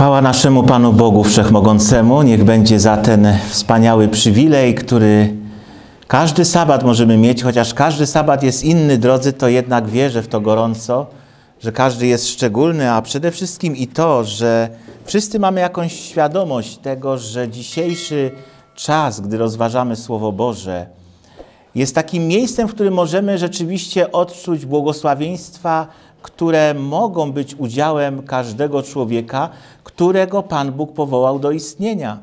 Chwała naszemu Panu Bogu Wszechmogącemu, niech będzie za ten wspaniały przywilej, który każdy sabat możemy mieć, chociaż każdy sabat jest inny, drodzy, to jednak wierzę w to gorąco, że każdy jest szczególny, a przede wszystkim i to, że wszyscy mamy jakąś świadomość tego, że dzisiejszy czas, gdy rozważamy Słowo Boże, jest takim miejscem, w którym możemy rzeczywiście odczuć błogosławieństwa które mogą być udziałem każdego człowieka, którego Pan Bóg powołał do istnienia.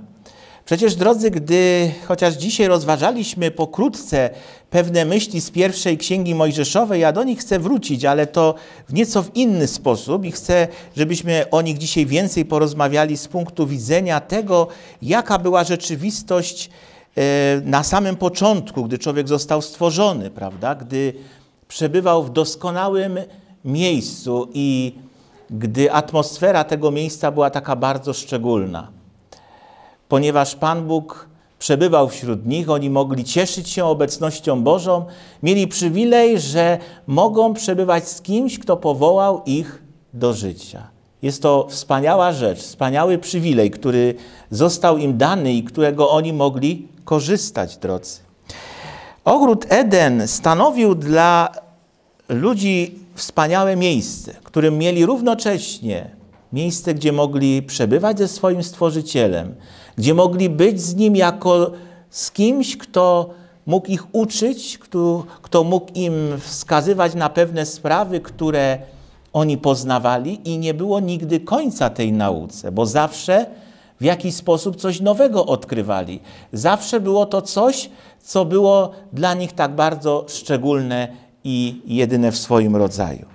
Przecież, drodzy, gdy chociaż dzisiaj rozważaliśmy pokrótce pewne myśli z pierwszej księgi Mojżeszowej, ja do nich chcę wrócić, ale to w nieco w inny sposób i chcę, żebyśmy o nich dzisiaj więcej porozmawiali z punktu widzenia tego, jaka była rzeczywistość e, na samym początku, gdy człowiek został stworzony, prawda? Gdy przebywał w doskonałym miejscu i gdy atmosfera tego miejsca była taka bardzo szczególna. Ponieważ Pan Bóg przebywał wśród nich, oni mogli cieszyć się obecnością Bożą, mieli przywilej, że mogą przebywać z kimś, kto powołał ich do życia. Jest to wspaniała rzecz, wspaniały przywilej, który został im dany i którego oni mogli korzystać, drodzy. Ogród Eden stanowił dla ludzi wspaniałe miejsce, którym mieli równocześnie miejsce, gdzie mogli przebywać ze swoim Stworzycielem, gdzie mogli być z Nim jako z kimś, kto mógł ich uczyć, kto, kto mógł im wskazywać na pewne sprawy, które oni poznawali i nie było nigdy końca tej nauce, bo zawsze w jakiś sposób coś nowego odkrywali. Zawsze było to coś, co było dla nich tak bardzo szczególne i jedyne w swoim rodzaju.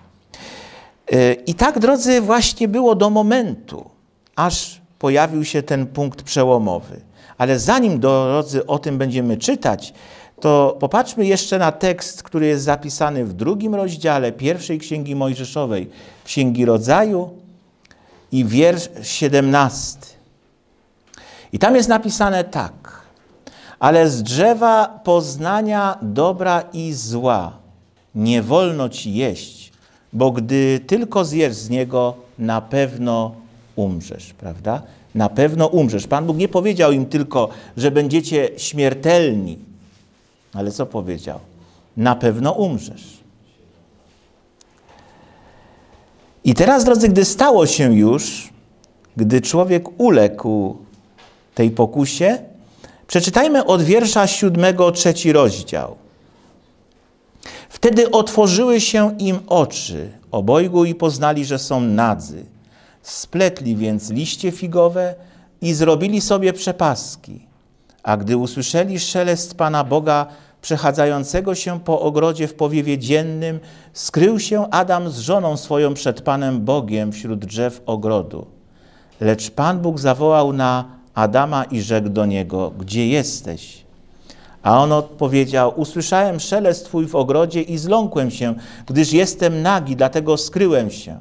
E, I tak, drodzy, właśnie było do momentu, aż pojawił się ten punkt przełomowy. Ale zanim, drodzy, o tym będziemy czytać, to popatrzmy jeszcze na tekst, który jest zapisany w drugim rozdziale pierwszej Księgi Mojżeszowej, Księgi Rodzaju i wiersz 17. I tam jest napisane tak. Ale z drzewa poznania dobra i zła nie wolno ci jeść, bo gdy tylko zjesz z niego, na pewno umrzesz, prawda? Na pewno umrzesz. Pan Bóg nie powiedział im tylko, że będziecie śmiertelni, ale co powiedział? Na pewno umrzesz. I teraz, drodzy, gdy stało się już, gdy człowiek uległ tej pokusie, przeczytajmy od wiersza siódmego trzeci rozdział. Wtedy otworzyły się im oczy obojgu i poznali, że są nadzy. Spletli więc liście figowe i zrobili sobie przepaski. A gdy usłyszeli szelest Pana Boga przechadzającego się po ogrodzie w powiewie dziennym, skrył się Adam z żoną swoją przed Panem Bogiem wśród drzew ogrodu. Lecz Pan Bóg zawołał na Adama i rzekł do niego: Gdzie jesteś? A on odpowiedział: Usłyszałem szelest twój w ogrodzie i zląkłem się, gdyż jestem nagi, dlatego skryłem się.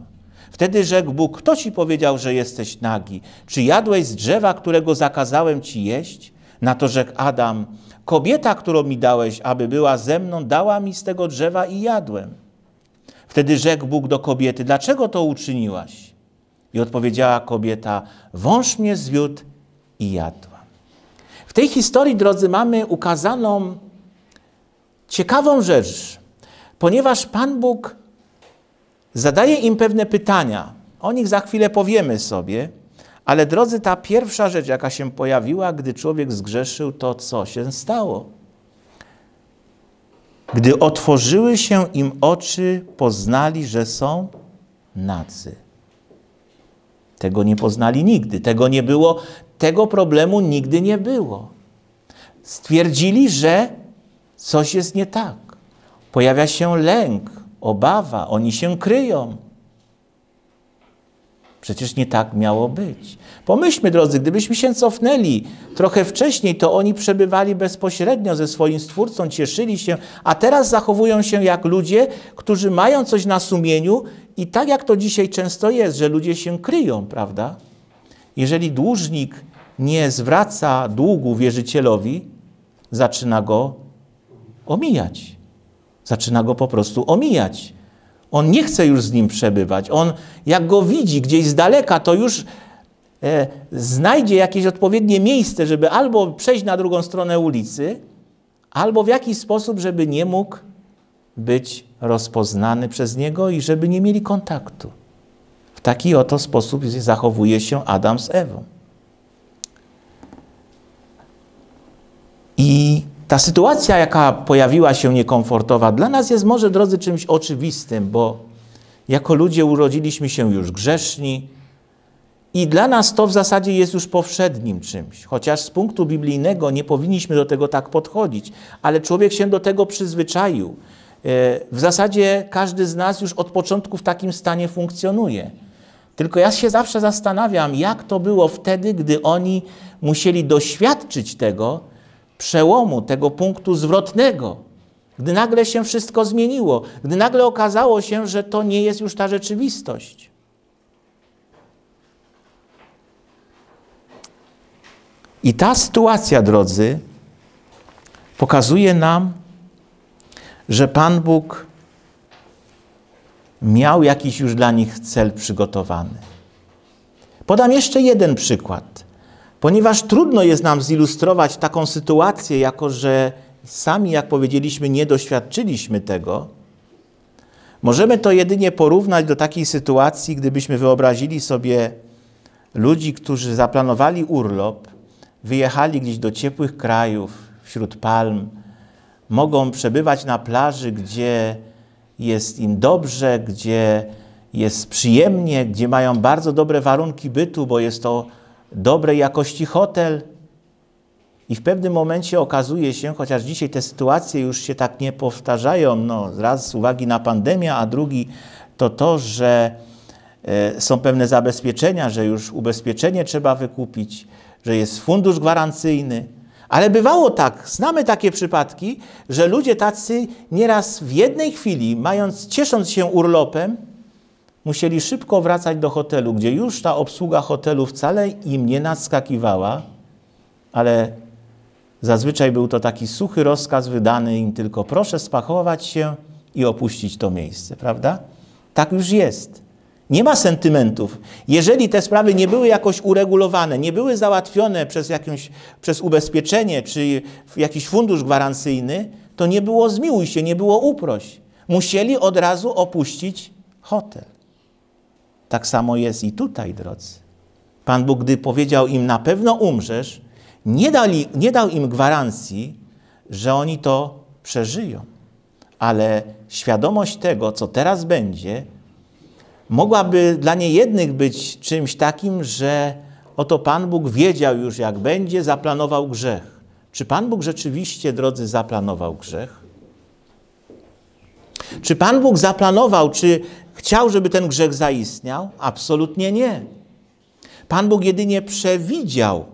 Wtedy rzekł Bóg: Kto ci powiedział, że jesteś nagi? Czy jadłeś z drzewa, którego zakazałem ci jeść? Na to rzekł Adam: Kobieta, którą mi dałeś, aby była ze mną, dała mi z tego drzewa i jadłem. Wtedy rzekł Bóg do kobiety: Dlaczego to uczyniłaś? I odpowiedziała kobieta: Wąż mnie zwiódł i jadł. W tej historii, drodzy, mamy ukazaną ciekawą rzecz, ponieważ Pan Bóg zadaje im pewne pytania. O nich za chwilę powiemy sobie, ale drodzy, ta pierwsza rzecz, jaka się pojawiła, gdy człowiek zgrzeszył, to co się stało? Gdy otworzyły się im oczy, poznali, że są nacy. Tego nie poznali nigdy, tego nie było, tego problemu nigdy nie było stwierdzili, że coś jest nie tak. Pojawia się lęk, obawa, oni się kryją. Przecież nie tak miało być. Pomyślmy, drodzy, gdybyśmy się cofnęli trochę wcześniej, to oni przebywali bezpośrednio ze swoim Stwórcą, cieszyli się, a teraz zachowują się jak ludzie, którzy mają coś na sumieniu i tak jak to dzisiaj często jest, że ludzie się kryją, prawda? Jeżeli dłużnik nie zwraca długu wierzycielowi, zaczyna go omijać. Zaczyna go po prostu omijać. On nie chce już z nim przebywać. On, jak go widzi gdzieś z daleka, to już e, znajdzie jakieś odpowiednie miejsce, żeby albo przejść na drugą stronę ulicy, albo w jakiś sposób, żeby nie mógł być rozpoznany przez niego i żeby nie mieli kontaktu. W taki oto sposób zachowuje się Adam z Ewą. I ta sytuacja, jaka pojawiła się niekomfortowa dla nas, jest może, drodzy, czymś oczywistym, bo jako ludzie urodziliśmy się już grzeszni i dla nas to w zasadzie jest już powszednim czymś. Chociaż z punktu biblijnego nie powinniśmy do tego tak podchodzić, ale człowiek się do tego przyzwyczaił. E, w zasadzie każdy z nas już od początku w takim stanie funkcjonuje. Tylko ja się zawsze zastanawiam, jak to było wtedy, gdy oni musieli doświadczyć tego, przełomu, tego punktu zwrotnego, gdy nagle się wszystko zmieniło, gdy nagle okazało się, że to nie jest już ta rzeczywistość. I ta sytuacja, drodzy, pokazuje nam, że Pan Bóg miał jakiś już dla nich cel przygotowany. Podam jeszcze jeden przykład. Ponieważ trudno jest nam zilustrować taką sytuację, jako że sami, jak powiedzieliśmy, nie doświadczyliśmy tego, możemy to jedynie porównać do takiej sytuacji, gdybyśmy wyobrazili sobie ludzi, którzy zaplanowali urlop, wyjechali gdzieś do ciepłych krajów, wśród palm, mogą przebywać na plaży, gdzie jest im dobrze, gdzie jest przyjemnie, gdzie mają bardzo dobre warunki bytu, bo jest to dobrej jakości hotel. I w pewnym momencie okazuje się, chociaż dzisiaj te sytuacje już się tak nie powtarzają, no, raz z uwagi na pandemię, a drugi to to, że e, są pewne zabezpieczenia, że już ubezpieczenie trzeba wykupić, że jest fundusz gwarancyjny. Ale bywało tak, znamy takie przypadki, że ludzie tacy nieraz w jednej chwili, mając, ciesząc się urlopem, musieli szybko wracać do hotelu, gdzie już ta obsługa hotelu wcale im nie nadskakiwała, ale zazwyczaj był to taki suchy rozkaz wydany im tylko proszę spakować się i opuścić to miejsce, prawda? Tak już jest. Nie ma sentymentów. Jeżeli te sprawy nie były jakoś uregulowane, nie były załatwione przez, jakąś, przez ubezpieczenie czy jakiś fundusz gwarancyjny, to nie było zmiłuj się, nie było uproś. Musieli od razu opuścić hotel. Tak samo jest i tutaj, drodzy. Pan Bóg, gdy powiedział im, na pewno umrzesz, nie, dali, nie dał im gwarancji, że oni to przeżyją. Ale świadomość tego, co teraz będzie, mogłaby dla niejednych być czymś takim, że oto Pan Bóg wiedział już, jak będzie, zaplanował grzech. Czy Pan Bóg rzeczywiście, drodzy, zaplanował grzech? Czy Pan Bóg zaplanował, czy Chciał, żeby ten grzech zaistniał? Absolutnie nie. Pan Bóg jedynie przewidział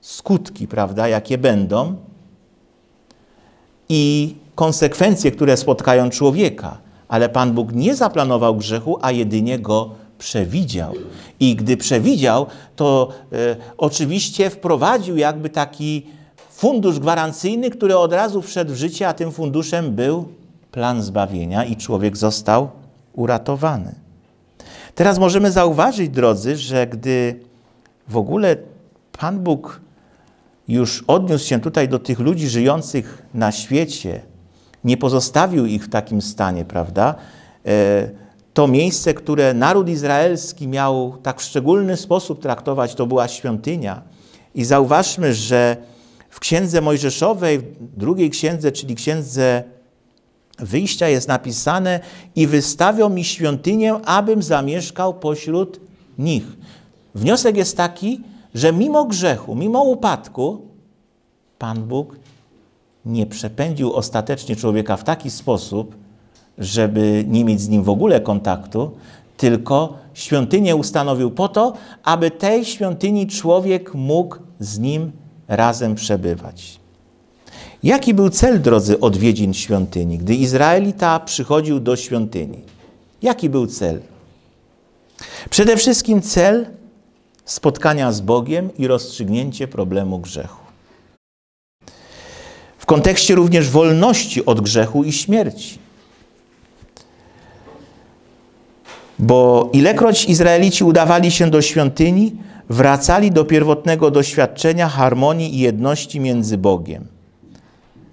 skutki, prawda, jakie będą i konsekwencje, które spotkają człowieka. Ale Pan Bóg nie zaplanował grzechu, a jedynie go przewidział. I gdy przewidział, to y, oczywiście wprowadził jakby taki fundusz gwarancyjny, który od razu wszedł w życie, a tym funduszem był plan zbawienia i człowiek został uratowany. Teraz możemy zauważyć, drodzy, że gdy w ogóle Pan Bóg już odniósł się tutaj do tych ludzi żyjących na świecie, nie pozostawił ich w takim stanie, prawda? E, to miejsce, które naród izraelski miał tak w szczególny sposób traktować, to była świątynia. I zauważmy, że w Księdze Mojżeszowej, w drugiej księdze, czyli Księdze wyjścia jest napisane i wystawią mi świątynię, abym zamieszkał pośród nich. Wniosek jest taki, że mimo grzechu, mimo upadku, Pan Bóg nie przepędził ostatecznie człowieka w taki sposób, żeby nie mieć z nim w ogóle kontaktu, tylko świątynię ustanowił po to, aby tej świątyni człowiek mógł z nim razem przebywać. Jaki był cel, drodzy, odwiedzin świątyni, gdy Izraelita przychodził do świątyni? Jaki był cel? Przede wszystkim cel spotkania z Bogiem i rozstrzygnięcie problemu grzechu. W kontekście również wolności od grzechu i śmierci. Bo ilekroć Izraelici udawali się do świątyni, wracali do pierwotnego doświadczenia harmonii i jedności między Bogiem –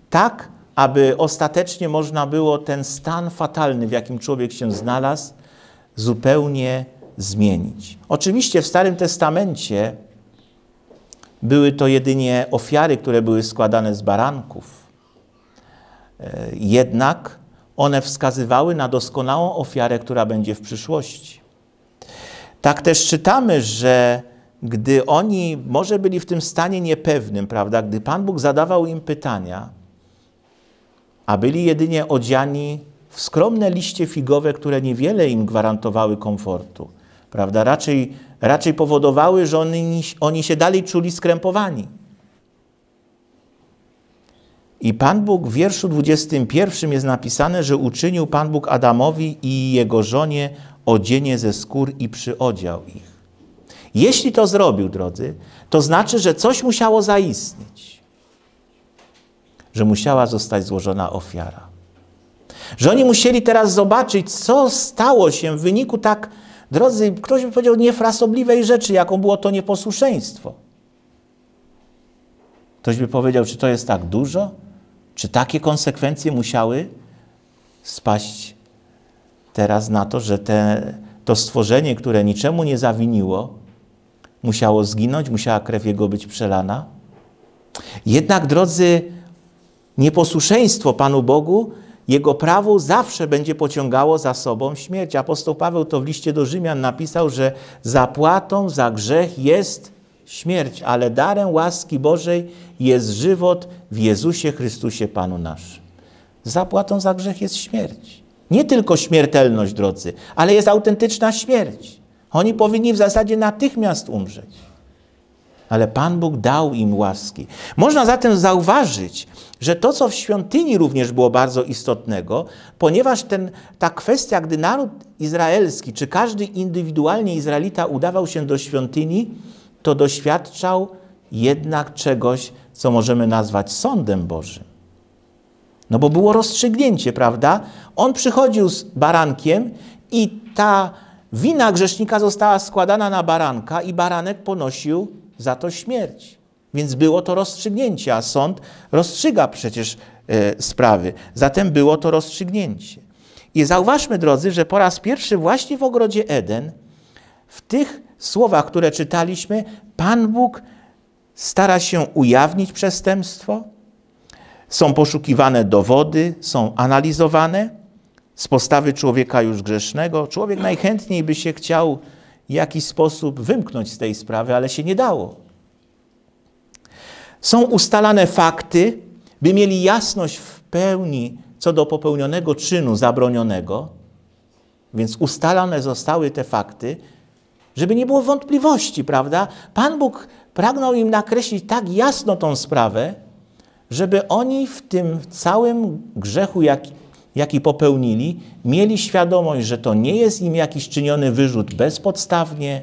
tak aby ostatecznie można było ten stan fatalny, w jakim człowiek się znalazł, zupełnie zmienić. Oczywiście w Starym Testamencie były to jedynie ofiary, które były składane z baranków. E, jednak one wskazywały na doskonałą ofiarę, która będzie w przyszłości. Tak też czytamy, że gdy oni może byli w tym stanie niepewnym, prawda, gdy Pan Bóg zadawał im pytania, a byli jedynie odziani w skromne liście figowe, które niewiele im gwarantowały komfortu. Prawda? Raczej, raczej powodowały, że oni, oni się dalej czuli skrępowani. I Pan Bóg w wierszu 21 jest napisane, że uczynił Pan Bóg Adamowi i jego żonie odzienie ze skór i przyodział ich. Jeśli to zrobił, drodzy, to znaczy, że coś musiało zaistnieć że musiała zostać złożona ofiara. Że oni musieli teraz zobaczyć, co stało się w wyniku tak, drodzy, ktoś by powiedział, niefrasobliwej rzeczy, jaką było to nieposłuszeństwo. Ktoś by powiedział, czy to jest tak dużo? Czy takie konsekwencje musiały spaść teraz na to, że te, to stworzenie, które niczemu nie zawiniło, musiało zginąć, musiała krew jego być przelana? Jednak, drodzy, Nieposłuszeństwo Panu Bogu, Jego prawu zawsze będzie pociągało za sobą śmierć. Apostoł Paweł to w liście do Rzymian napisał, że zapłatą za grzech jest śmierć, ale darem łaski Bożej jest żywot w Jezusie Chrystusie Panu naszym. Zapłatą za grzech jest śmierć. Nie tylko śmiertelność, drodzy, ale jest autentyczna śmierć. Oni powinni w zasadzie natychmiast umrzeć ale Pan Bóg dał im łaski. Można zatem zauważyć, że to, co w świątyni również było bardzo istotnego, ponieważ ten, ta kwestia, gdy naród izraelski, czy każdy indywidualnie Izraelita udawał się do świątyni, to doświadczał jednak czegoś, co możemy nazwać sądem Bożym. No bo było rozstrzygnięcie, prawda? On przychodził z barankiem i ta wina grzesznika została składana na baranka i baranek ponosił za to śmierć. Więc było to rozstrzygnięcie, a sąd rozstrzyga przecież e, sprawy. Zatem było to rozstrzygnięcie. I zauważmy, drodzy, że po raz pierwszy właśnie w ogrodzie Eden, w tych słowach, które czytaliśmy, Pan Bóg stara się ujawnić przestępstwo, są poszukiwane dowody, są analizowane z postawy człowieka już grzesznego. Człowiek najchętniej by się chciał jakiś sposób wymknąć z tej sprawy, ale się nie dało. Są ustalane fakty, by mieli jasność w pełni co do popełnionego czynu zabronionego, więc ustalane zostały te fakty, żeby nie było wątpliwości, prawda? Pan Bóg pragnął im nakreślić tak jasno tą sprawę, żeby oni w tym całym grzechu, jaki jaki popełnili, mieli świadomość, że to nie jest im jakiś czyniony wyrzut bezpodstawnie,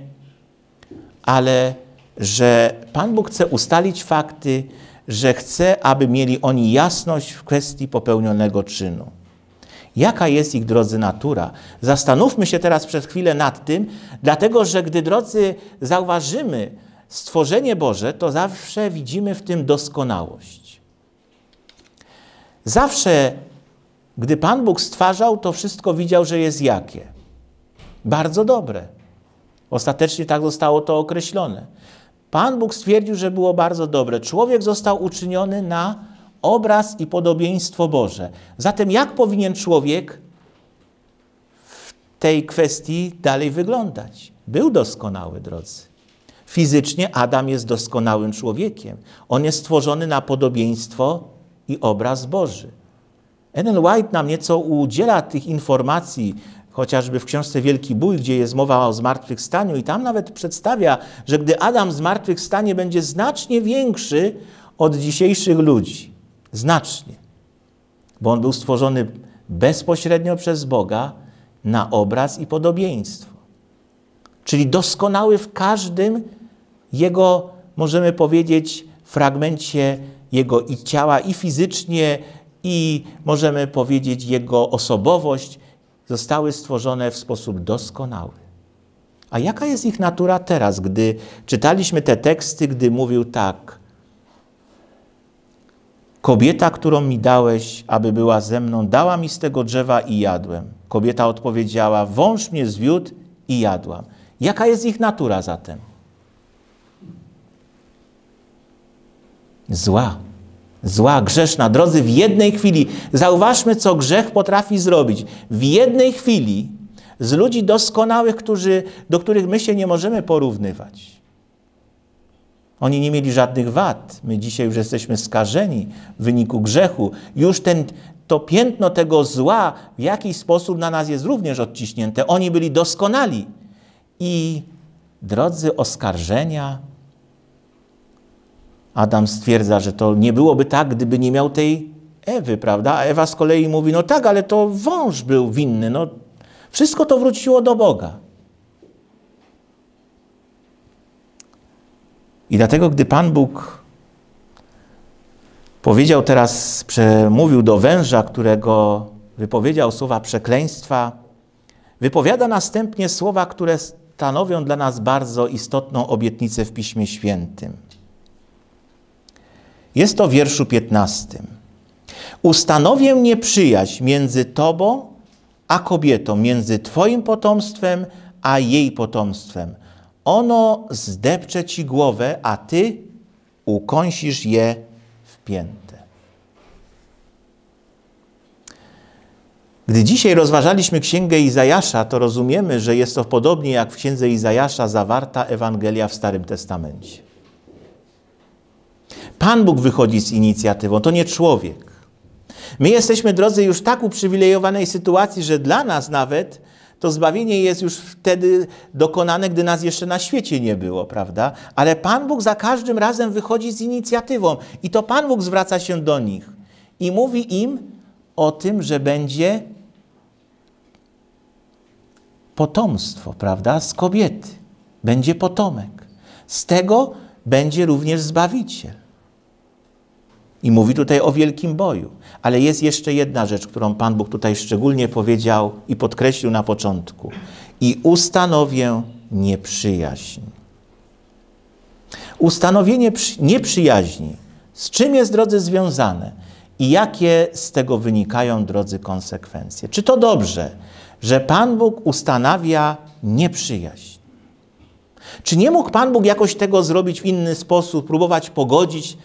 ale że Pan Bóg chce ustalić fakty, że chce, aby mieli oni jasność w kwestii popełnionego czynu. Jaka jest ich, drodzy, natura? Zastanówmy się teraz przez chwilę nad tym, dlatego że gdy, drodzy, zauważymy stworzenie Boże, to zawsze widzimy w tym doskonałość. Zawsze gdy Pan Bóg stwarzał, to wszystko widział, że jest jakie? Bardzo dobre. Ostatecznie tak zostało to określone. Pan Bóg stwierdził, że było bardzo dobre. Człowiek został uczyniony na obraz i podobieństwo Boże. Zatem jak powinien człowiek w tej kwestii dalej wyglądać? Był doskonały, drodzy. Fizycznie Adam jest doskonałym człowiekiem. On jest stworzony na podobieństwo i obraz Boży. Ellen White nam nieco udziela tych informacji, chociażby w książce Wielki Bój, gdzie jest mowa o zmartwychwstaniu i tam nawet przedstawia, że gdy Adam zmartwychwstanie będzie znacznie większy od dzisiejszych ludzi. Znacznie. Bo on był stworzony bezpośrednio przez Boga na obraz i podobieństwo. Czyli doskonały w każdym jego, możemy powiedzieć, fragmencie jego i ciała, i fizycznie, i możemy powiedzieć jego osobowość, zostały stworzone w sposób doskonały. A jaka jest ich natura teraz, gdy czytaliśmy te teksty, gdy mówił tak? Kobieta, którą mi dałeś, aby była ze mną, dała mi z tego drzewa i jadłem. Kobieta odpowiedziała: Wąż mnie zwiódł i jadłam. Jaka jest ich natura zatem? Zła zła, grzeszna. Drodzy, w jednej chwili, zauważmy, co grzech potrafi zrobić. W jednej chwili z ludzi doskonałych, którzy, do których my się nie możemy porównywać. Oni nie mieli żadnych wad. My dzisiaj już jesteśmy skażeni w wyniku grzechu. Już ten, to piętno tego zła w jakiś sposób na nas jest również odciśnięte. Oni byli doskonali. I drodzy, oskarżenia, Adam stwierdza, że to nie byłoby tak, gdyby nie miał tej Ewy, prawda? A Ewa z kolei mówi, no tak, ale to wąż był winny, no wszystko to wróciło do Boga. I dlatego, gdy Pan Bóg powiedział teraz, przemówił do węża, którego wypowiedział słowa przekleństwa, wypowiada następnie słowa, które stanowią dla nas bardzo istotną obietnicę w Piśmie Świętym. Jest to w wierszu 15. Ustanowię nieprzyjaźń między tobą a kobietą, między twoim potomstwem a jej potomstwem. Ono zdepcze ci głowę, a ty ukąsisz je w pięte. Gdy dzisiaj rozważaliśmy Księgę Izajasza, to rozumiemy, że jest to podobnie jak w Księdze Izajasza zawarta Ewangelia w Starym Testamencie. Pan Bóg wychodzi z inicjatywą, to nie człowiek. My jesteśmy, drodzy, już w tak uprzywilejowanej sytuacji, że dla nas nawet to zbawienie jest już wtedy dokonane, gdy nas jeszcze na świecie nie było, prawda? Ale Pan Bóg za każdym razem wychodzi z inicjatywą i to Pan Bóg zwraca się do nich i mówi im o tym, że będzie potomstwo, prawda? Z kobiety będzie potomek. Z tego będzie również zbawiciel. I mówi tutaj o wielkim boju. Ale jest jeszcze jedna rzecz, którą Pan Bóg tutaj szczególnie powiedział i podkreślił na początku. I ustanowię nieprzyjaźń. Ustanowienie nieprzyjaźni. Z czym jest, drodzy, związane? I jakie z tego wynikają, drodzy, konsekwencje? Czy to dobrze, że Pan Bóg ustanawia nieprzyjaźń? Czy nie mógł Pan Bóg jakoś tego zrobić w inny sposób, próbować pogodzić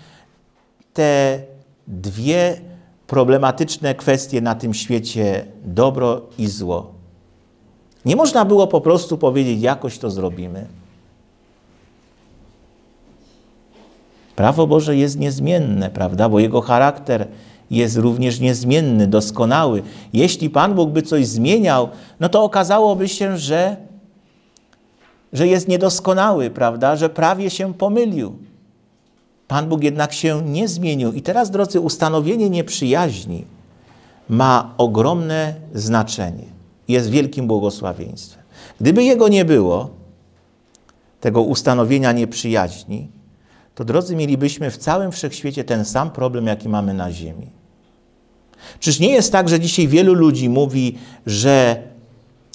te dwie problematyczne kwestie na tym świecie dobro i zło. Nie można było po prostu powiedzieć, jakoś to zrobimy. Prawo Boże jest niezmienne, prawda? Bo jego charakter jest również niezmienny, doskonały. Jeśli Pan Bóg by coś zmieniał, no to okazałoby się, że, że jest niedoskonały, prawda? Że prawie się pomylił. Pan Bóg jednak się nie zmienił. I teraz, drodzy, ustanowienie nieprzyjaźni ma ogromne znaczenie. Jest wielkim błogosławieństwem. Gdyby jego nie było, tego ustanowienia nieprzyjaźni, to drodzy, mielibyśmy w całym wszechświecie ten sam problem, jaki mamy na Ziemi. Czyż nie jest tak, że dzisiaj wielu ludzi mówi, że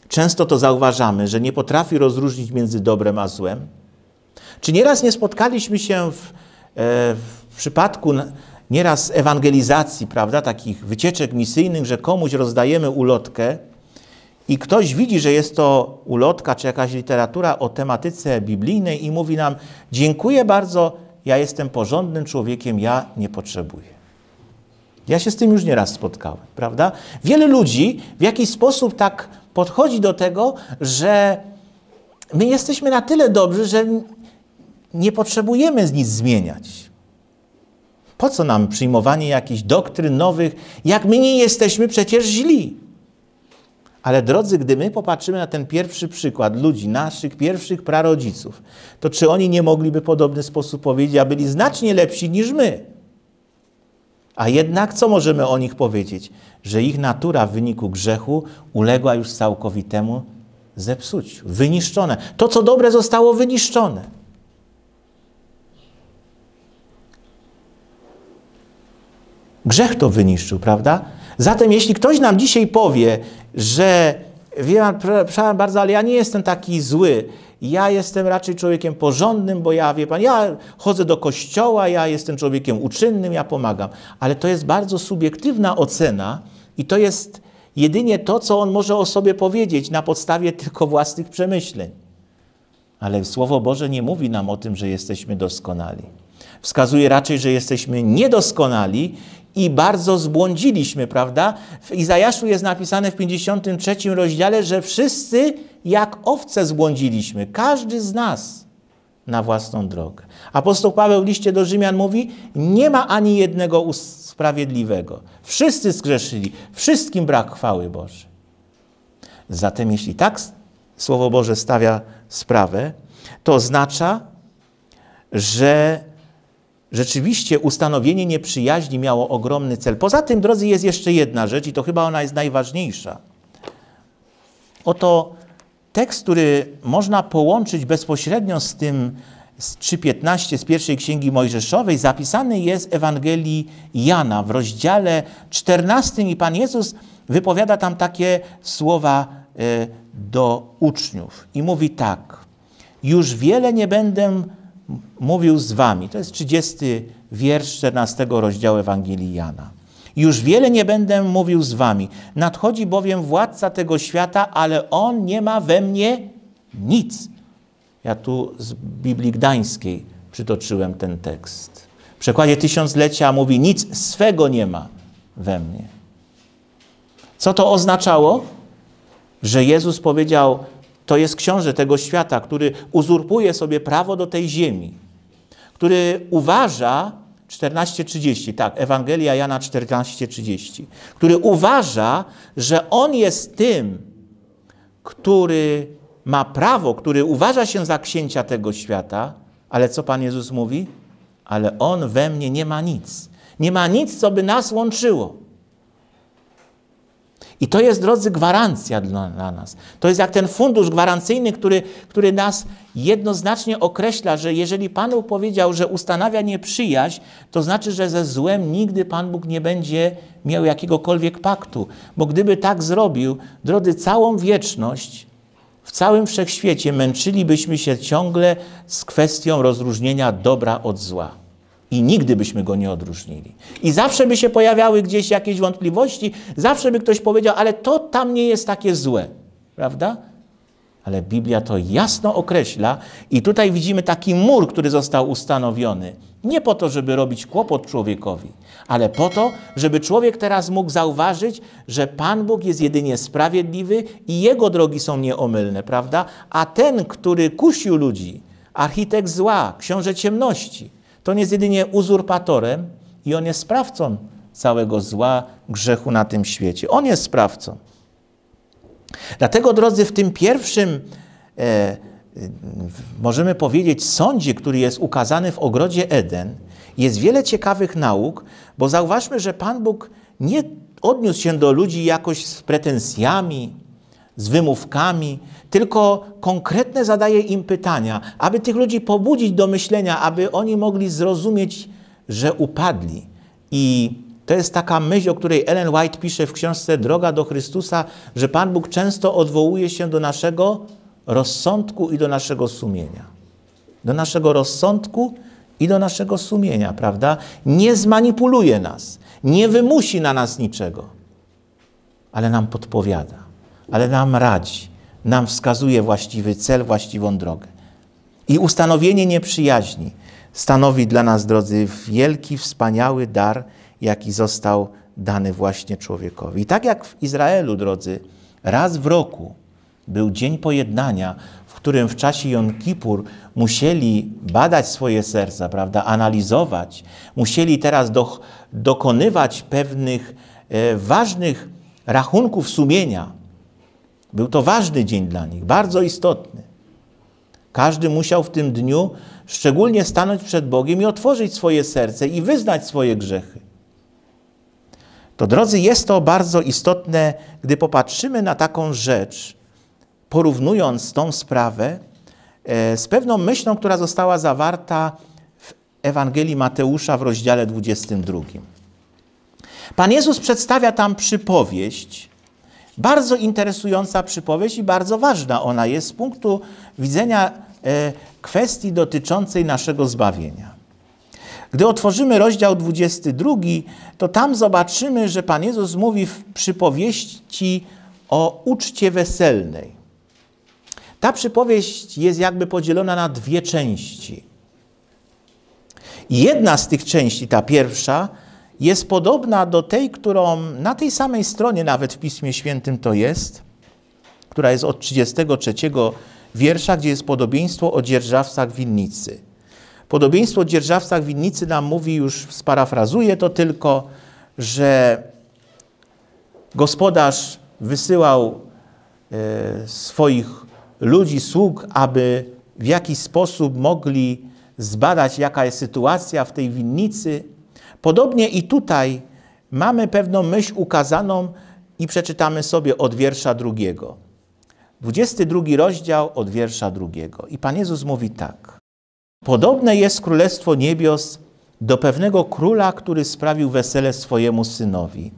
często to zauważamy, że nie potrafi rozróżnić między dobrem a złem? Czy nieraz nie spotkaliśmy się w E, w przypadku nieraz ewangelizacji, prawda, takich wycieczek misyjnych, że komuś rozdajemy ulotkę i ktoś widzi, że jest to ulotka czy jakaś literatura o tematyce biblijnej i mówi nam: Dziękuję bardzo, ja jestem porządnym człowiekiem, ja nie potrzebuję. Ja się z tym już nieraz spotkałem, prawda? Wiele ludzi w jakiś sposób tak podchodzi do tego, że my jesteśmy na tyle dobrzy, że nie potrzebujemy nic zmieniać. Po co nam przyjmowanie jakichś doktryn nowych, jak my nie jesteśmy przecież źli? Ale drodzy, gdy my popatrzymy na ten pierwszy przykład ludzi, naszych pierwszych prarodziców, to czy oni nie mogliby w podobny sposób powiedzieć, a byli znacznie lepsi niż my? A jednak co możemy o nich powiedzieć? Że ich natura w wyniku grzechu uległa już całkowitemu zepsuciu, wyniszczone. To, co dobre, zostało wyniszczone. Grzech to wyniszczył, prawda? Zatem jeśli ktoś nam dzisiaj powie, że wie pan, przepraszam bardzo, ale ja nie jestem taki zły, ja jestem raczej człowiekiem porządnym, bo ja, wie pan, ja chodzę do kościoła, ja jestem człowiekiem uczynnym, ja pomagam. Ale to jest bardzo subiektywna ocena i to jest jedynie to, co on może o sobie powiedzieć na podstawie tylko własnych przemyśleń. Ale Słowo Boże nie mówi nam o tym, że jesteśmy doskonali. Wskazuje raczej, że jesteśmy niedoskonali i bardzo zbłądziliśmy, prawda? W Izajaszu jest napisane w 53 rozdziale, że wszyscy jak owce zbłądziliśmy, każdy z nas na własną drogę. Apostoł Paweł w liście do Rzymian mówi: Nie ma ani jednego sprawiedliwego. Wszyscy zgrzeszyli, wszystkim brak chwały Bożej. Zatem, jeśli tak Słowo Boże stawia sprawę, to oznacza, że rzeczywiście ustanowienie nieprzyjaźni miało ogromny cel. Poza tym, drodzy, jest jeszcze jedna rzecz i to chyba ona jest najważniejsza. Oto tekst, który można połączyć bezpośrednio z tym z 3.15 z pierwszej Księgi Mojżeszowej, zapisany jest w Ewangelii Jana w rozdziale 14 i Pan Jezus wypowiada tam takie słowa e, do uczniów i mówi tak. Już wiele nie będę mówił z wami. To jest 30 wiersz 14 rozdziału Ewangelii Jana. Już wiele nie będę mówił z wami. Nadchodzi bowiem władca tego świata, ale on nie ma we mnie nic. Ja tu z Biblii Gdańskiej przytoczyłem ten tekst. W przekładzie tysiąclecia mówi: Nic swego nie ma we mnie. Co to oznaczało? Że Jezus powiedział: to jest książę tego świata, który uzurpuje sobie prawo do tej ziemi, który uważa, 14:30, tak, Ewangelia Jana 14:30, który uważa, że on jest tym, który ma prawo, który uważa się za księcia tego świata, ale co Pan Jezus mówi? Ale on we mnie nie ma nic. Nie ma nic, co by nas łączyło. I to jest, drodzy, gwarancja dla, dla, nas. To jest jak ten fundusz gwarancyjny, który, który nas jednoznacznie określa, że jeżeli Panu powiedział, że ustanawia nieprzyjaźń, to znaczy, że ze złem nigdy Pan Bóg nie będzie miał jakiegokolwiek paktu. Bo gdyby tak zrobił, drodzy, całą wieczność w całym wszechświecie męczylibyśmy się ciągle z kwestią rozróżnienia dobra od zła i nigdy byśmy go nie odróżnili. I zawsze by się pojawiały gdzieś jakieś wątpliwości, zawsze by ktoś powiedział, ale to tam nie jest takie złe, prawda? Ale Biblia to jasno określa i tutaj widzimy taki mur, który został ustanowiony. Nie po to, żeby robić kłopot człowiekowi, ale po to, żeby człowiek teraz mógł zauważyć, że Pan Bóg jest jedynie sprawiedliwy i Jego drogi są nieomylne, prawda? A ten, który kusił ludzi, architekt zła, książę ciemności, to on jest jedynie uzurpatorem i on jest sprawcą całego zła, grzechu na tym świecie. On jest sprawcą. Dlatego, drodzy, w tym pierwszym, e, możemy powiedzieć, sądzie, który jest ukazany w ogrodzie Eden, jest wiele ciekawych nauk, bo zauważmy, że Pan Bóg nie odniósł się do ludzi jakoś z pretensjami, z wymówkami, tylko konkretne zadaje im pytania, aby tych ludzi pobudzić do myślenia, aby oni mogli zrozumieć, że upadli. I to jest taka myśl, o której Ellen White pisze w książce Droga do Chrystusa, że Pan Bóg często odwołuje się do naszego rozsądku i do naszego sumienia. Do naszego rozsądku i do naszego sumienia, prawda? Nie zmanipuluje nas, nie wymusi na nas niczego, ale nam podpowiada ale nam radzi, nam wskazuje właściwy cel, właściwą drogę. I ustanowienie nieprzyjaźni stanowi dla nas, drodzy, wielki, wspaniały dar, jaki został dany właśnie człowiekowi. I tak jak w Izraelu, drodzy, raz w roku był Dzień Pojednania, w którym w czasie Jonkipur Kippur musieli badać swoje serca, prawda, analizować, musieli teraz do, dokonywać pewnych e, ważnych rachunków sumienia, był to ważny dzień dla nich, bardzo istotny. Każdy musiał w tym dniu szczególnie stanąć przed Bogiem i otworzyć swoje serce i wyznać swoje grzechy. To drodzy, jest to bardzo istotne, gdy popatrzymy na taką rzecz, porównując tą sprawę e, z pewną myślą, która została zawarta w Ewangelii Mateusza w rozdziale 22. Pan Jezus przedstawia tam przypowieść, bardzo interesująca przypowieść i bardzo ważna ona jest z punktu widzenia e, kwestii dotyczącej naszego zbawienia. Gdy otworzymy rozdział 22, to tam zobaczymy, że Pan Jezus mówi w przypowieści o uczcie weselnej. Ta przypowieść jest jakby podzielona na dwie części. Jedna z tych części, ta pierwsza, jest podobna do tej, którą na tej samej stronie nawet w Piśmie Świętym to jest, która jest od 33 wiersza, gdzie jest podobieństwo o dzierżawcach winnicy. Podobieństwo o dzierżawcach winnicy nam mówi, już sparafrazuję to tylko, że gospodarz wysyłał e, swoich ludzi, sług, aby w jakiś sposób mogli zbadać, jaka jest sytuacja w tej winnicy, Podobnie i tutaj mamy pewną myśl ukazaną i przeczytamy sobie od wiersza drugiego. 22 rozdział od wiersza drugiego. I Pan Jezus mówi tak. Podobne jest Królestwo Niebios do pewnego króla, który sprawił wesele swojemu synowi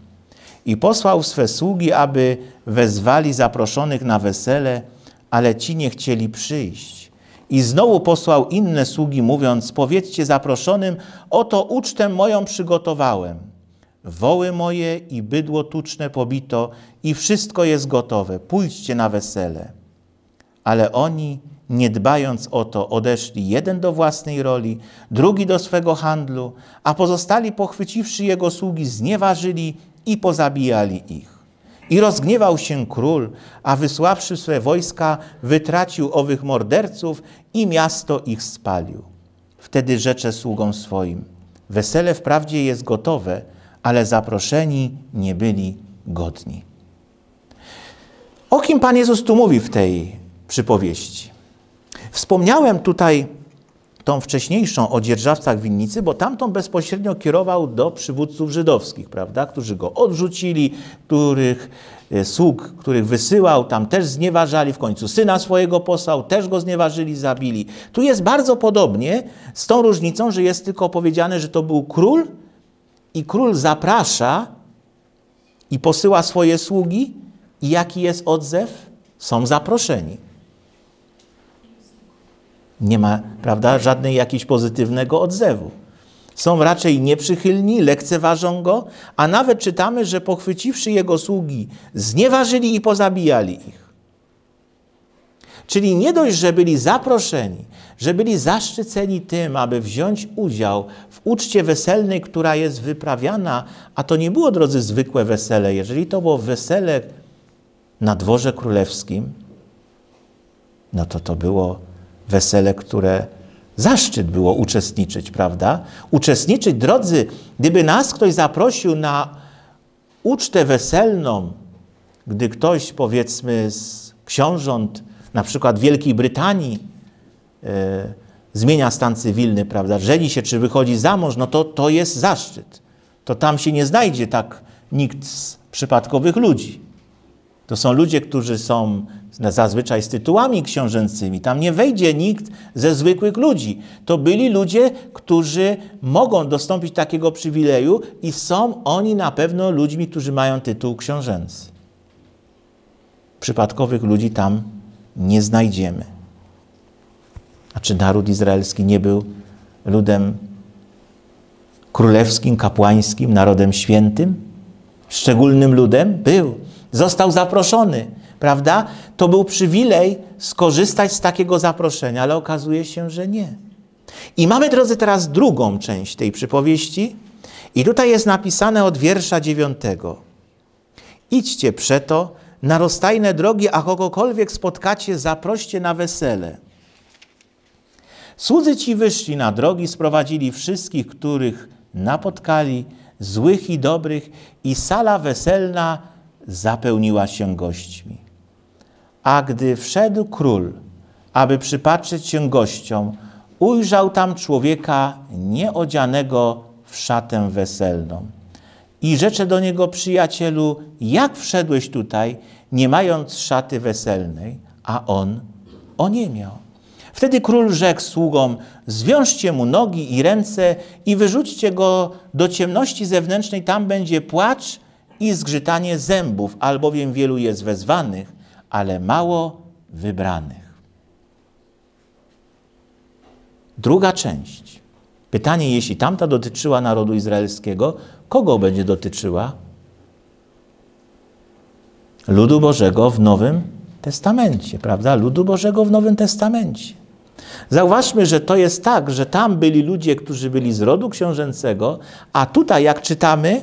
i posłał swe sługi, aby wezwali zaproszonych na wesele, ale ci nie chcieli przyjść. I znowu posłał inne sługi, mówiąc: Powiedzcie zaproszonym, oto ucztę moją przygotowałem. Woły moje i bydło tuczne pobito, i wszystko jest gotowe. Pójdźcie na wesele. Ale oni, nie dbając o to, odeszli jeden do własnej roli, drugi do swego handlu, a pozostali, pochwyciwszy jego sługi, znieważyli i pozabijali ich. I rozgniewał się król, a wysławszy swe wojska, wytracił owych morderców i miasto ich spalił. Wtedy rzecze sługom swoim: Wesele wprawdzie jest gotowe, ale zaproszeni nie byli godni. O kim Pan Jezus tu mówi w tej przypowieści? Wspomniałem tutaj tą wcześniejszą o dzierżawcach winnicy, bo tamtą bezpośrednio kierował do przywódców żydowskich, prawda, którzy go odrzucili, których e, sług, których wysyłał, tam też znieważali, w końcu syna swojego posłał, też go znieważyli, zabili. Tu jest bardzo podobnie, z tą różnicą, że jest tylko powiedziane, że to był król i król zaprasza i posyła swoje sługi i jaki jest odzew? Są zaproszeni. Nie ma, prawda, żadnej jakiejś pozytywnego odzewu. Są raczej nieprzychylni, lekceważą go, a nawet czytamy, że pochwyciwszy jego sługi, znieważyli i pozabijali ich. Czyli nie dość, że byli zaproszeni, że byli zaszczyceni tym, aby wziąć udział w uczcie weselnej, która jest wyprawiana, a to nie było, drodzy, zwykłe wesele. Jeżeli to było wesele na dworze królewskim, no to to było wesele, które zaszczyt było uczestniczyć, prawda? Uczestniczyć, drodzy, gdyby nas ktoś zaprosił na ucztę weselną, gdy ktoś, powiedzmy, z książąt, na przykład Wielkiej Brytanii, yy, zmienia stan cywilny, prawda, żeni się czy wychodzi za mąż, no to to jest zaszczyt. To tam się nie znajdzie tak nikt z przypadkowych ludzi. To są ludzie, którzy są zazwyczaj z tytułami książęcymi. Tam nie wejdzie nikt ze zwykłych ludzi. To byli ludzie, którzy mogą dostąpić takiego przywileju i są oni na pewno ludźmi, którzy mają tytuł książęcy. Przypadkowych ludzi tam nie znajdziemy. A czy naród izraelski nie był ludem królewskim, kapłańskim, narodem świętym? Szczególnym ludem? Był. Został zaproszony prawda? To był przywilej skorzystać z takiego zaproszenia, ale okazuje się, że nie. I mamy, drodzy, teraz drugą część tej przypowieści. I tutaj jest napisane od wiersza dziewiątego. Idźcie przeto na rozstajne drogi, a kogokolwiek spotkacie, zaproście na wesele. Słudzy ci wyszli na drogi, sprowadzili wszystkich, których napotkali, złych i dobrych, i sala weselna zapełniła się gośćmi. A gdy wszedł król, aby przypatrzeć się gościom, ujrzał tam człowieka nieodzianego w szatę weselną. I rzecze do niego, przyjacielu, jak wszedłeś tutaj, nie mając szaty weselnej, a on o nie miał. Wtedy król rzekł sługom, zwiążcie mu nogi i ręce i wyrzućcie go do ciemności zewnętrznej, tam będzie płacz i zgrzytanie zębów, albowiem wielu jest wezwanych, ale mało wybranych. Druga część. Pytanie, jeśli tamta dotyczyła narodu izraelskiego, kogo będzie dotyczyła? Ludu Bożego w Nowym Testamencie, prawda? Ludu Bożego w Nowym Testamencie. Zauważmy, że to jest tak, że tam byli ludzie, którzy byli z rodu książęcego, a tutaj, jak czytamy,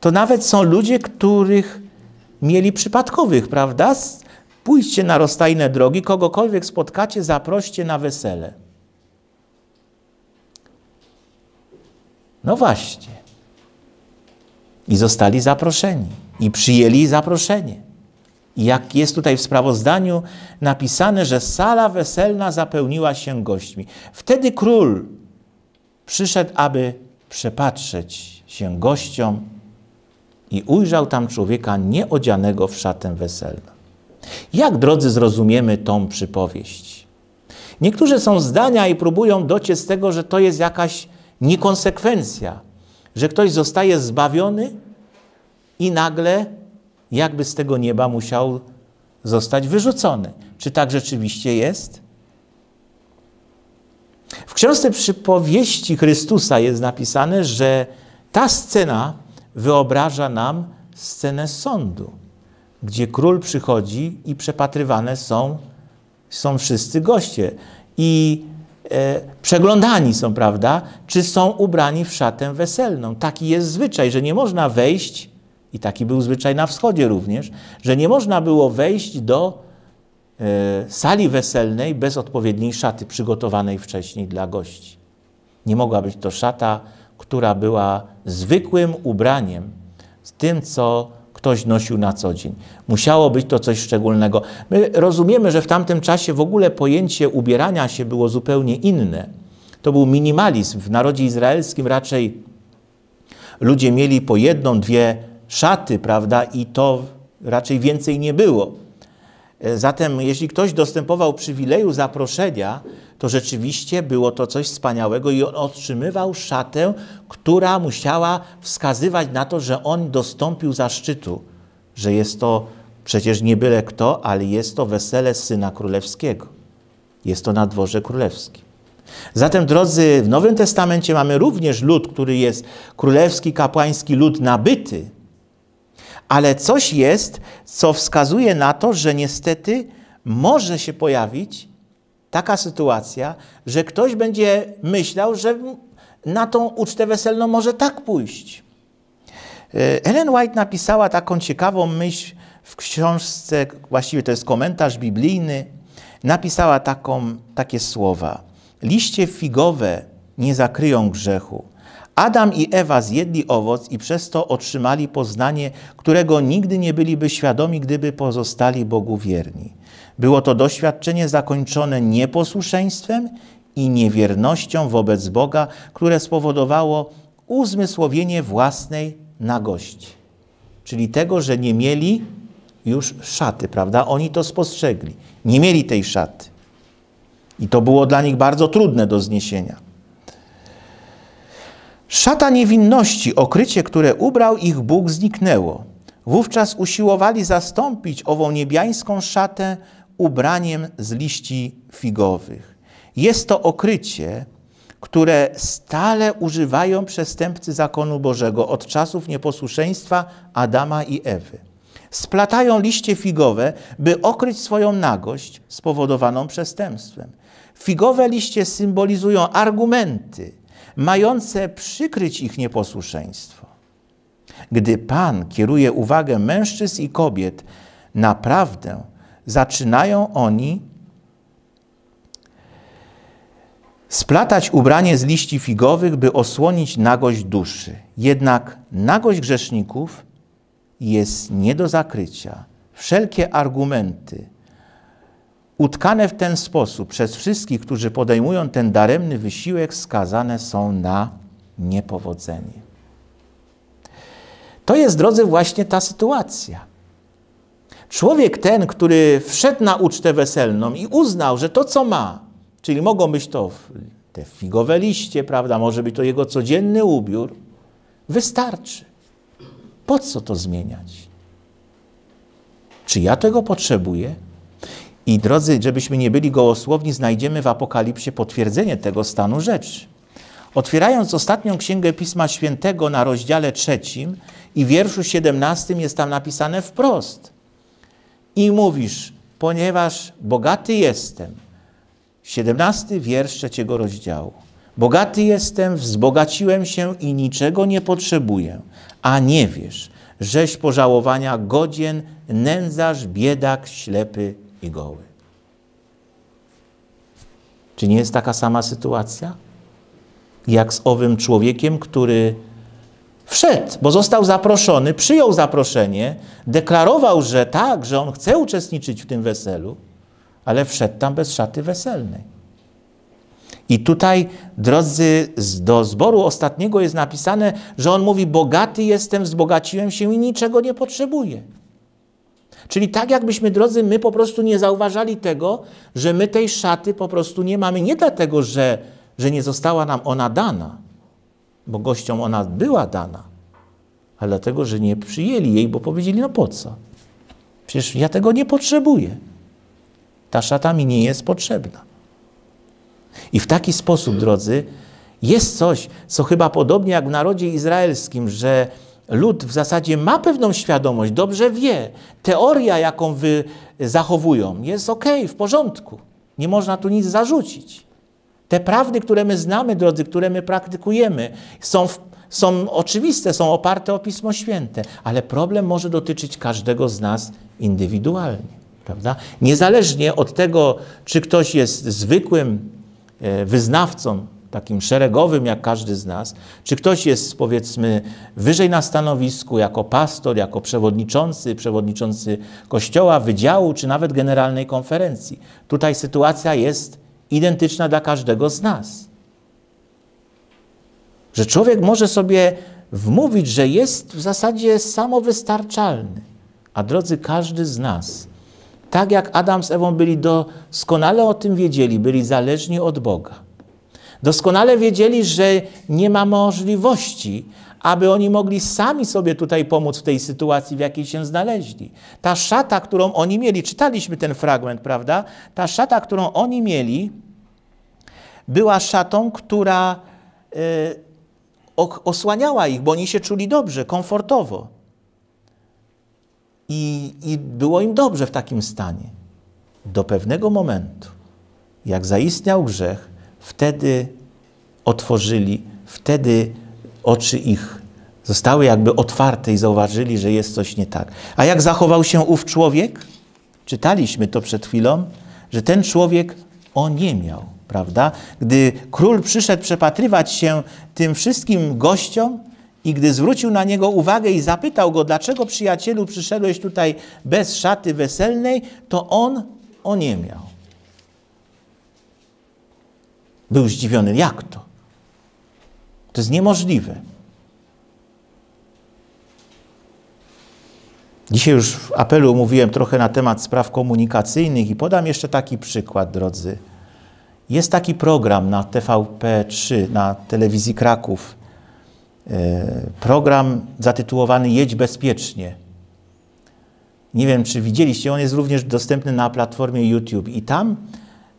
to nawet są ludzie, których mieli przypadkowych, prawda? Pójdźcie na rozstajne drogi, kogokolwiek spotkacie, zaproście na wesele. No właśnie. I zostali zaproszeni. I przyjęli zaproszenie. I jak jest tutaj w sprawozdaniu napisane, że sala weselna zapełniła się gośćmi. Wtedy król przyszedł, aby przepatrzeć się gościom i ujrzał tam człowieka nieodzianego w szatę weselną. Jak, drodzy, zrozumiemy tą przypowieść? Niektórzy są zdania i próbują dociec tego, że to jest jakaś niekonsekwencja, że ktoś zostaje zbawiony i nagle jakby z tego nieba musiał zostać wyrzucony. Czy tak rzeczywiście jest? W książce przypowieści Chrystusa jest napisane, że ta scena wyobraża nam scenę sądu, gdzie król przychodzi i przepatrywane są, są wszyscy goście. I e, przeglądani są, prawda, czy są ubrani w szatę weselną. Taki jest zwyczaj, że nie można wejść, i taki był zwyczaj na wschodzie również, że nie można było wejść do e, sali weselnej bez odpowiedniej szaty przygotowanej wcześniej dla gości. Nie mogła być to szata która była zwykłym ubraniem, z tym, co ktoś nosił na co dzień. Musiało być to coś szczególnego. My rozumiemy, że w tamtym czasie w ogóle pojęcie ubierania się było zupełnie inne. To był minimalizm. W narodzie izraelskim raczej ludzie mieli po jedną, dwie szaty, prawda, i to raczej więcej nie było. E, zatem jeśli ktoś dostępował przywileju zaproszenia, to rzeczywiście było to coś wspaniałego i on otrzymywał szatę, która musiała wskazywać na to, że on dostąpił zaszczytu, że jest to przecież nie byle kto, ale jest to wesele syna królewskiego. Jest to dworze królewskie. Zatem, drodzy, w Nowym Testamencie mamy również lud, który jest królewski, kapłański lud nabyty, ale coś jest, co wskazuje na to, że niestety może się pojawić taka sytuacja, że ktoś będzie myślał, że na tą ucztę weselną może tak pójść. E, Ellen White napisała taką ciekawą myśl w książce, właściwie to jest komentarz biblijny, napisała taką, takie słowa. Liście figowe nie zakryją grzechu, Adam i Ewa zjedli owoc i przez to otrzymali poznanie, którego nigdy nie byliby świadomi, gdyby pozostali Bogu wierni. Było to doświadczenie zakończone nieposłuszeństwem i niewiernością wobec Boga, które spowodowało uzmysłowienie własnej nagości. Czyli tego, że nie mieli już szaty, prawda? Oni to spostrzegli. Nie mieli tej szaty. I to było dla nich bardzo trudne do zniesienia. Szata niewinności, okrycie, które ubrał ich Bóg, zniknęło. Wówczas usiłowali zastąpić ową niebiańską szatę ubraniem z liści figowych. Jest to okrycie, które stale używają przestępcy zakonu Bożego od czasów nieposłuszeństwa Adama i Ewy. Splatają liście figowe, by okryć swoją nagość spowodowaną przestępstwem. Figowe liście symbolizują argumenty, mające przykryć ich nieposłuszeństwo. Gdy Pan kieruje uwagę mężczyzn i kobiet naprawdę zaczynają oni splatać ubranie z liści figowych, by osłonić nagość duszy. Jednak nagość grzeszników jest nie do zakrycia. Wszelkie argumenty, utkane w ten sposób przez wszystkich, którzy podejmują ten daremny wysiłek, skazane są na niepowodzenie. To jest, drodzy, właśnie ta sytuacja. Człowiek ten, który wszedł na ucztę weselną i uznał, że to, co ma, czyli mogą być to te figowe liście, prawda, może być to jego codzienny ubiór, wystarczy. Po co to zmieniać? Czy ja tego potrzebuję? I drodzy, żebyśmy nie byli gołosłowni, znajdziemy w Apokalipsie potwierdzenie tego stanu rzeczy. Otwierając ostatnią księgę Pisma Świętego na rozdziale trzecim i wierszu 17 jest tam napisane wprost. I mówisz, ponieważ bogaty jestem. 17 wiersz trzeciego rozdziału. Bogaty jestem, wzbogaciłem się i niczego nie potrzebuję, a nie wiesz, żeś pożałowania godzien, nędzarz, biedak, ślepy, i goły. Czy nie jest taka sama sytuacja? Jak z owym człowiekiem, który wszedł, bo został zaproszony, przyjął zaproszenie, deklarował, że tak, że on chce uczestniczyć w tym weselu, ale wszedł tam bez szaty weselnej. I tutaj, drodzy, do zboru ostatniego jest napisane, że on mówi: Bogaty jestem, wzbogaciłem się i niczego nie potrzebuję. Czyli tak jakbyśmy, drodzy, my po prostu nie zauważali tego, że my tej szaty po prostu nie mamy. Nie dlatego, że, że nie została nam ona dana, bo gościom ona była dana, ale dlatego, że nie przyjęli jej, bo powiedzieli, no po co? Przecież ja tego nie potrzebuję. Ta szata mi nie jest potrzebna. I w taki sposób, drodzy, jest coś, co chyba podobnie jak w narodzie izraelskim, że lud w zasadzie ma pewną świadomość, dobrze wie, teoria, jaką wy zachowują, jest ok, w porządku. Nie można tu nic zarzucić. Te prawdy, które my znamy, drodzy, które my praktykujemy, są, w, są oczywiste, są oparte o Pismo Święte, ale problem może dotyczyć każdego z nas indywidualnie. Prawda? Niezależnie od tego, czy ktoś jest zwykłym e, wyznawcą takim szeregowym, jak każdy z nas, czy ktoś jest powiedzmy wyżej na stanowisku, jako pastor, jako przewodniczący, przewodniczący kościoła, wydziału, czy nawet generalnej konferencji. Tutaj sytuacja jest identyczna dla każdego z nas. Że człowiek może sobie wmówić, że jest w zasadzie samowystarczalny. A drodzy, każdy z nas, tak jak Adam z Ewą byli doskonale o tym wiedzieli, byli zależni od Boga Doskonale wiedzieli, że nie ma możliwości, aby oni mogli sami sobie tutaj pomóc w tej sytuacji, w jakiej się znaleźli. Ta szata, którą oni mieli, czytaliśmy ten fragment, prawda? Ta szata, którą oni mieli, była szatą, która e, osłaniała ich, bo oni się czuli dobrze, komfortowo. I, I było im dobrze w takim stanie. Do pewnego momentu, jak zaistniał grzech, Wtedy otworzyli, wtedy oczy ich zostały jakby otwarte i zauważyli, że jest coś nie tak. A jak zachował się ów człowiek? Czytaliśmy to przed chwilą, że ten człowiek on nie miał, prawda? Gdy król przyszedł przepatrywać się tym wszystkim gościom i gdy zwrócił na niego uwagę i zapytał go, dlaczego przyjacielu przyszedłeś tutaj bez szaty weselnej, to on o nie miał. Był zdziwiony, jak to? To jest niemożliwe. Dzisiaj już w apelu mówiłem trochę na temat spraw komunikacyjnych i podam jeszcze taki przykład, drodzy. Jest taki program na TVP3, na telewizji Kraków. E, program zatytułowany Jedź bezpiecznie. Nie wiem, czy widzieliście, on jest również dostępny na platformie YouTube i tam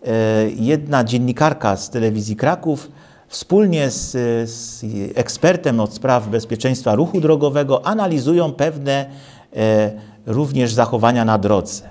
E, jedna dziennikarka z telewizji Kraków wspólnie z, z ekspertem od spraw bezpieczeństwa ruchu drogowego analizują pewne e, również zachowania na drodze.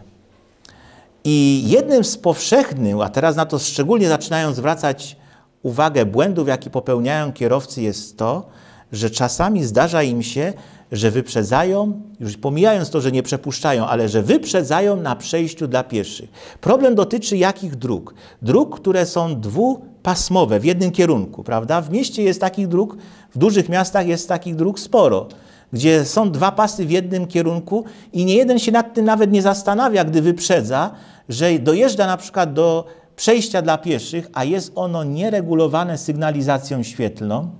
I jednym z powszechnych, a teraz na to szczególnie zaczynają zwracać uwagę błędów, jaki popełniają kierowcy, jest to, że czasami zdarza im się, że wyprzedzają, już pomijając to, że nie przepuszczają, ale że wyprzedzają na przejściu dla pieszych. Problem dotyczy jakich dróg? Dróg, które są dwupasmowe w jednym kierunku, prawda? W mieście jest takich dróg, w dużych miastach jest takich dróg sporo gdzie są dwa pasy w jednym kierunku i nie jeden się nad tym nawet nie zastanawia, gdy wyprzedza, że dojeżdża na przykład do przejścia dla pieszych, a jest ono nieregulowane sygnalizacją świetlną,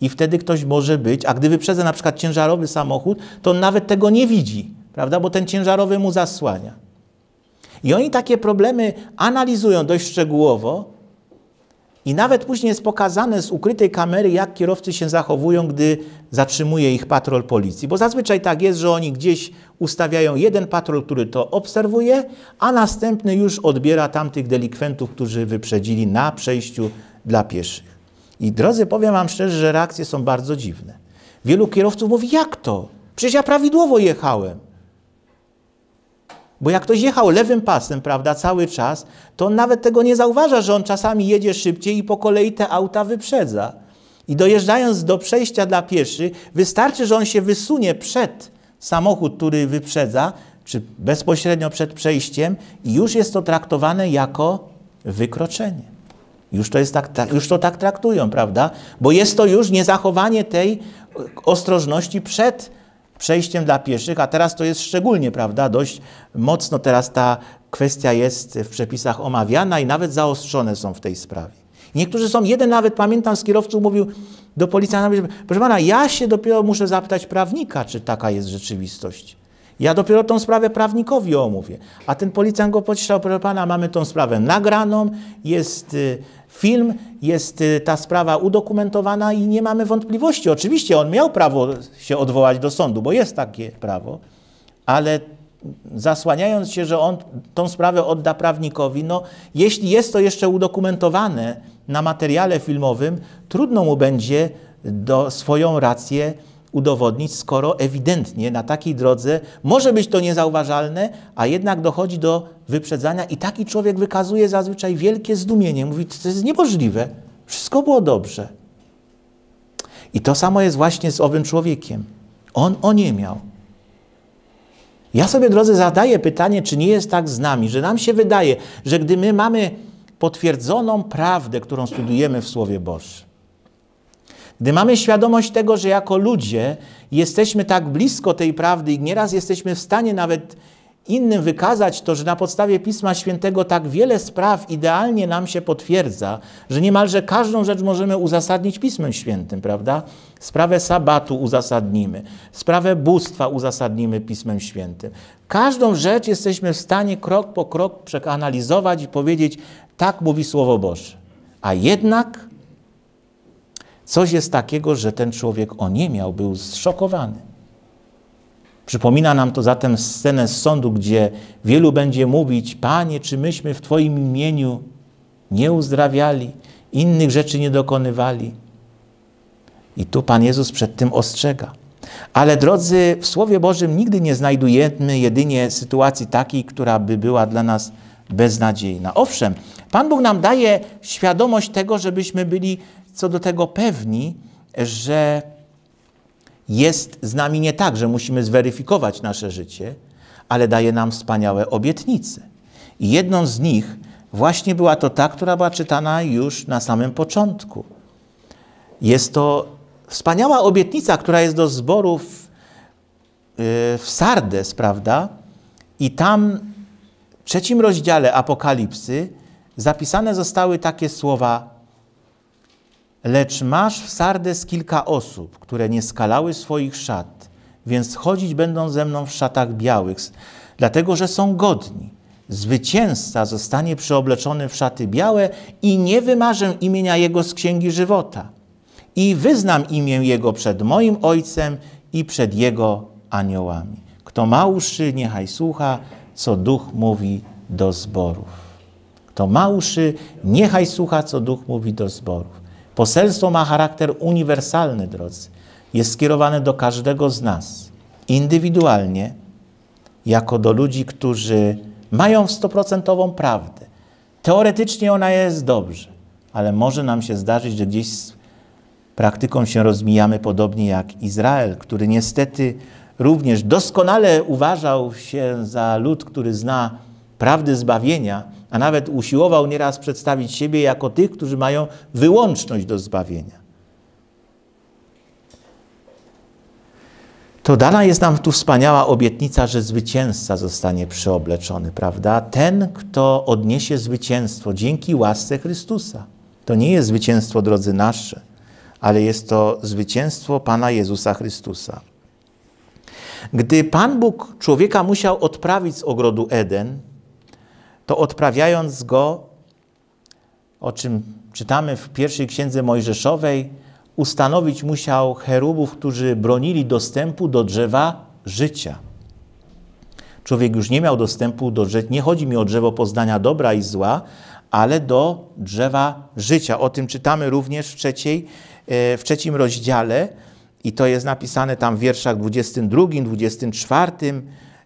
i wtedy ktoś może być, a gdy wyprzedza na przykład ciężarowy samochód, to on nawet tego nie widzi, prawda, bo ten ciężarowy mu zasłania. I oni takie problemy analizują dość szczegółowo i nawet później jest pokazane z ukrytej kamery, jak kierowcy się zachowują, gdy zatrzymuje ich patrol policji. Bo zazwyczaj tak jest, że oni gdzieś ustawiają jeden patrol, który to obserwuje, a następny już odbiera tamtych delikwentów, którzy wyprzedzili na przejściu dla pieszych. I drodzy, powiem Wam szczerze, że reakcje są bardzo dziwne. Wielu kierowców mówi, jak to? Przecież ja prawidłowo jechałem. Bo jak ktoś jechał lewym pasem, prawda, cały czas, to on nawet tego nie zauważa, że on czasami jedzie szybciej i po kolei te auta wyprzedza. I dojeżdżając do przejścia dla pieszych, wystarczy, że on się wysunie przed samochód, który wyprzedza, czy bezpośrednio przed przejściem, i już jest to traktowane jako wykroczenie. Już to, jest tak, tak, już to tak traktują, prawda? Bo jest to już niezachowanie tej ostrożności przed przejściem dla pieszych, a teraz to jest szczególnie, prawda, dość mocno teraz ta kwestia jest w przepisach omawiana i nawet zaostrzone są w tej sprawie. Niektórzy są, jeden nawet pamiętam z kierowców mówił do policjanta, proszę pana, ja się dopiero muszę zapytać prawnika, czy taka jest rzeczywistość. Ja dopiero tą sprawę prawnikowi omówię. A ten policjant go podślał, proszę pana, mamy tą sprawę nagraną, jest y, film, jest y, ta sprawa udokumentowana i nie mamy wątpliwości. Oczywiście on miał prawo się odwołać do sądu, bo jest takie prawo, ale zasłaniając się, że on tą sprawę odda prawnikowi, no jeśli jest to jeszcze udokumentowane na materiale filmowym, trudno mu będzie do swoją rację udowodnić, skoro ewidentnie na takiej drodze może być to niezauważalne, a jednak dochodzi do wyprzedzania i taki człowiek wykazuje zazwyczaj wielkie zdumienie. Mówi, to jest niemożliwe, wszystko było dobrze. I to samo jest właśnie z owym człowiekiem. On o nie miał. Ja sobie, drodzy, zadaję pytanie, czy nie jest tak z nami, że nam się wydaje, że gdy my mamy potwierdzoną prawdę, którą studujemy w Słowie Bożym, gdy mamy świadomość tego, że jako ludzie jesteśmy tak blisko tej prawdy i nieraz jesteśmy w stanie nawet innym wykazać to, że na podstawie Pisma Świętego tak wiele spraw idealnie nam się potwierdza, że niemalże każdą rzecz możemy uzasadnić Pismem Świętym, prawda? Sprawę sabatu uzasadnimy, sprawę bóstwa uzasadnimy Pismem Świętym. Każdą rzecz jesteśmy w stanie krok po krok przeanalizować i powiedzieć, tak mówi Słowo Boże. A jednak Coś jest takiego, że ten człowiek oniemiał, był zszokowany. Przypomina nam to zatem scenę z sądu, gdzie wielu będzie mówić: Panie, czy myśmy w Twoim imieniu nie uzdrawiali, innych rzeczy nie dokonywali? I tu Pan Jezus przed tym ostrzega. Ale drodzy, w Słowie Bożym nigdy nie znajdujemy jedynie sytuacji takiej, która by była dla nas beznadziejna. Owszem, Pan Bóg nam daje świadomość tego, żebyśmy byli co do tego pewni, że jest z nami nie tak, że musimy zweryfikować nasze życie, ale daje nam wspaniałe obietnice. I jedną z nich właśnie była to ta, która była czytana już na samym początku. Jest to wspaniała obietnica, która jest do zborów y, w Sardes, prawda? I tam w trzecim rozdziale Apokalipsy zapisane zostały takie słowa Lecz masz w Sardes kilka osób, które nie skalały swoich szat, więc chodzić będą ze mną w szatach białych, dlatego że są godni. Zwycięzca zostanie przyobleczony w szaty białe i nie wymarzę imienia jego z księgi żywota. I wyznam imię jego przed moim ojcem i przed jego aniołami. Kto ma uszy, niechaj słucha, co duch mówi do zborów. Kto ma uszy, niechaj słucha, co duch mówi do zborów. Poselstwo ma charakter uniwersalny, drodzy. Jest skierowane do każdego z nas, indywidualnie, jako do ludzi, którzy mają stoprocentową prawdę. Teoretycznie ona jest dobrze, ale może nam się zdarzyć, że gdzieś z praktyką się rozmijamy, podobnie jak Izrael, który niestety również doskonale uważał się za lud, który zna prawdy zbawienia, a nawet usiłował nieraz przedstawić siebie jako tych, którzy mają wyłączność do zbawienia. To dana jest nam tu wspaniała obietnica, że zwycięzca zostanie przyobleczony, prawda? Ten, kto odniesie zwycięstwo dzięki łasce Chrystusa. To nie jest zwycięstwo, drodzy nasze, ale jest to zwycięstwo Pana Jezusa Chrystusa. Gdy Pan Bóg człowieka musiał odprawić z ogrodu Eden, to odprawiając go, o czym czytamy w pierwszej księdze Mojżeszowej, ustanowić musiał cherubów, którzy bronili dostępu do drzewa życia. Człowiek już nie miał dostępu do drzew, nie chodzi mi o drzewo poznania dobra i zła, ale do drzewa życia. O tym czytamy również w, trzeciej, e, w trzecim rozdziale i to jest napisane tam w wierszach 22, 24,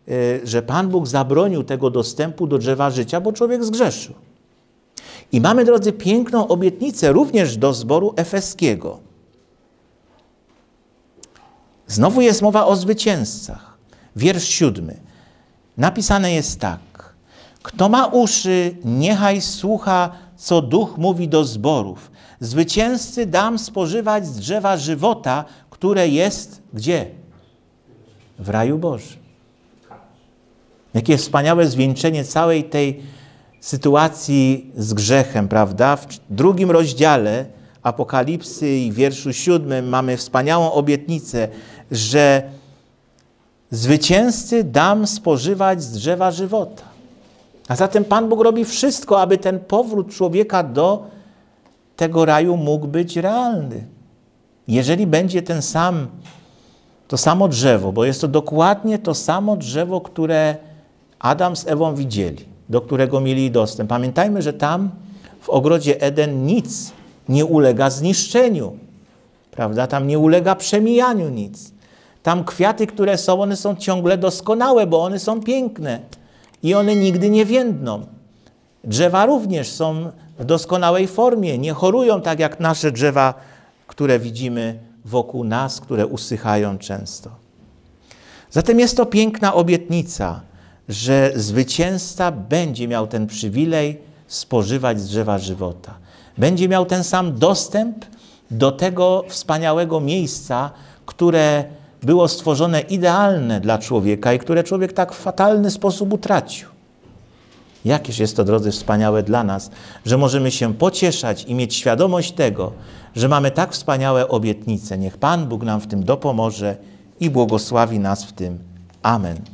Y, że Pan Bóg zabronił tego dostępu do drzewa życia, bo człowiek zgrzeszył. I mamy, drodzy, piękną obietnicę również do zboru efeskiego. Znowu jest mowa o zwycięzcach. Wiersz siódmy. Napisane jest tak. Kto ma uszy, niechaj słucha, co duch mówi do zborów. Zwycięzcy dam spożywać z drzewa żywota, które jest gdzie? W raju Bożym. Jakie wspaniałe zwieńczenie całej tej sytuacji z grzechem, prawda? W drugim rozdziale Apokalipsy i wierszu siódmym mamy wspaniałą obietnicę, że zwycięzcy dam spożywać z drzewa żywota. A zatem Pan Bóg robi wszystko, aby ten powrót człowieka do tego raju mógł być realny. Jeżeli będzie ten sam, to samo drzewo, bo jest to dokładnie to samo drzewo, które Adam z Ewą widzieli, do którego mieli dostęp. Pamiętajmy, że tam w ogrodzie Eden nic nie ulega zniszczeniu, prawda? Tam nie ulega przemijaniu nic. Tam kwiaty, które są, one są ciągle doskonałe, bo one są piękne i one nigdy nie więdną. Drzewa również są w doskonałej formie, nie chorują tak jak nasze drzewa, które widzimy wokół nas, które usychają często. Zatem jest to piękna obietnica, że zwycięzca będzie miał ten przywilej spożywać z drzewa żywota. Będzie miał ten sam dostęp do tego wspaniałego miejsca, które było stworzone idealne dla człowieka i które człowiek tak w fatalny sposób utracił. Jakież jest to, drodzy, wspaniałe dla nas, że możemy się pocieszać i mieć świadomość tego, że mamy tak wspaniałe obietnice. Niech Pan Bóg nam w tym dopomoże i błogosławi nas w tym. Amen.